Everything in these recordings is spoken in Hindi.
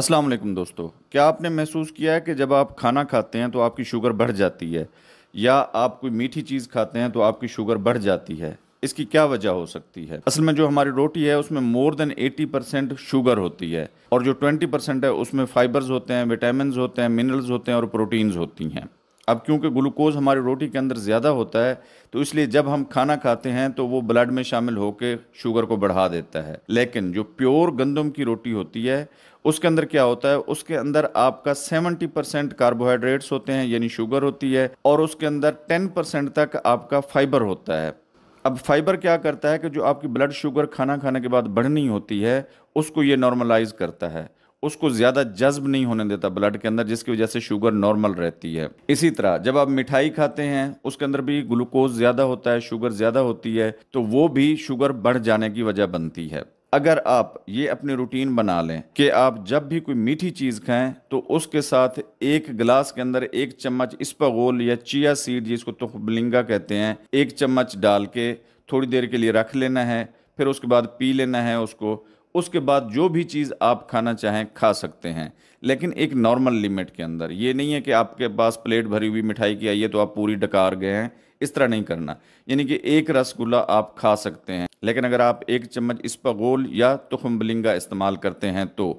अस्सलाम वालेकुम दोस्तों क्या आपने महसूस किया है कि जब आप खाना खाते हैं तो आपकी शुगर बढ़ जाती है या आप कोई मीठी चीज़ खाते हैं तो आपकी शुगर बढ़ जाती है इसकी क्या वजह हो सकती है असल में जो हमारी रोटी है उसमें मोर देन 80 परसेंट शुगर होती है और जो 20 परसेंट है उसमें फाइबर्स होते हैं विटामिन होते हैं मिनरल्स होते हैं और प्रोटीन्स होती हैं अब क्योंकि ग्लूकोज़ हमारे रोटी के अंदर ज़्यादा होता है तो इसलिए जब हम खाना खाते हैं तो वो ब्लड में शामिल होकर शुगर को बढ़ा देता है लेकिन जो प्योर गंदम की रोटी होती है उसके अंदर क्या होता है उसके अंदर आपका 70 परसेंट कार्बोहाइड्रेट्स होते हैं यानी शुगर होती है और उसके अंदर 10 परसेंट तक आपका फाइबर होता है अब फाइबर क्या करता है कि जो आपकी ब्लड शुगर खाना खाने के बाद बढ़नी होती है उसको ये नॉर्मलाइज करता है उसको ज़्यादा जज्ब नहीं होने देता ब्लड के अंदर जिसकी वजह से शुगर नॉर्मल रहती है इसी तरह जब आप मिठाई खाते हैं उसके अंदर भी ग्लूकोज ज़्यादा होता है शुगर ज़्यादा होती है तो वो भी शुगर बढ़ जाने की वजह बनती है अगर आप ये अपनी रूटीन बना लें कि आप जब भी कोई मीठी चीज़ खाएं तो उसके साथ एक गिलास के अंदर एक चम्मच स्पगोल या चिया सीड जिसको तुखबलिंगा कहते हैं एक चम्मच डाल के थोड़ी देर के लिए रख लेना है फिर उसके बाद पी लेना है उसको उसके बाद जो भी चीज़ आप खाना चाहें खा सकते हैं लेकिन एक नॉर्मल लिमिट के अंदर ये नहीं है कि आपके पास प्लेट भरी हुई मिठाई की आई है तो आप पूरी डकार गए हैं इस तरह नहीं करना यानी कि एक रसगुल्ला आप खा सकते हैं लेकिन अगर आप एक चम्मच गोल या तुखम बलिंगा इस्तेमाल करते हैं तो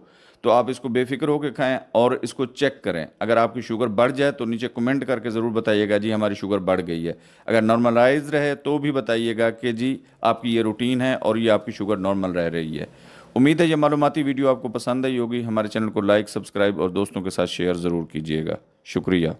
तो आप इसको बेफिक्र होकर खाएं और इसको चेक करें अगर आपकी शुगर बढ़ जाए तो नीचे कमेंट करके ज़रूर बताइएगा जी हमारी शुगर बढ़ गई है अगर नॉर्मलाइज रहे तो भी बताइएगा कि जी आपकी ये रूटीन है और ये आपकी शुगर नॉर्मल रह रही है उम्मीद है ये मालूमती वीडियो आपको पसंद आई होगी हमारे चैनल को लाइक सब्सक्राइब और दोस्तों के साथ शेयर ज़रूर कीजिएगा शुक्रिया